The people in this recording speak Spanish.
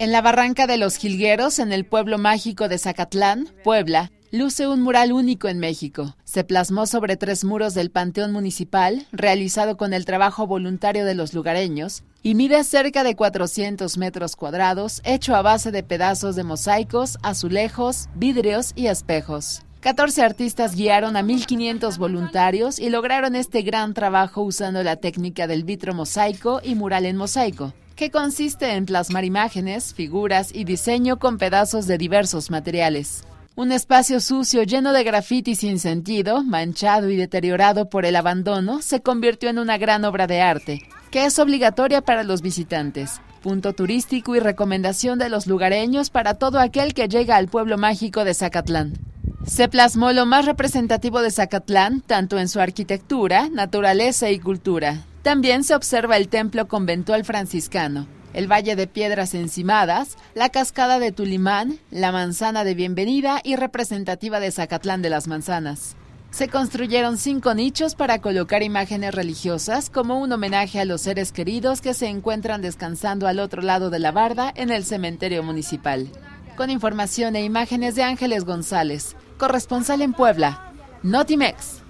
En la barranca de los Jilgueros, en el pueblo mágico de Zacatlán, Puebla, luce un mural único en México. Se plasmó sobre tres muros del Panteón Municipal, realizado con el trabajo voluntario de los lugareños, y mide cerca de 400 metros cuadrados, hecho a base de pedazos de mosaicos, azulejos, vidrios y espejos. 14 artistas guiaron a 1.500 voluntarios y lograron este gran trabajo usando la técnica del vitro mosaico y mural en mosaico que consiste en plasmar imágenes, figuras y diseño con pedazos de diversos materiales. Un espacio sucio lleno de grafiti sin sentido, manchado y deteriorado por el abandono, se convirtió en una gran obra de arte, que es obligatoria para los visitantes, punto turístico y recomendación de los lugareños para todo aquel que llega al pueblo mágico de Zacatlán. Se plasmó lo más representativo de Zacatlán, tanto en su arquitectura, naturaleza y cultura, también se observa el templo conventual franciscano, el Valle de Piedras Encimadas, la Cascada de Tulimán, la Manzana de Bienvenida y representativa de Zacatlán de las Manzanas. Se construyeron cinco nichos para colocar imágenes religiosas como un homenaje a los seres queridos que se encuentran descansando al otro lado de la barda en el cementerio municipal. Con información e imágenes de Ángeles González, corresponsal en Puebla, Notimex.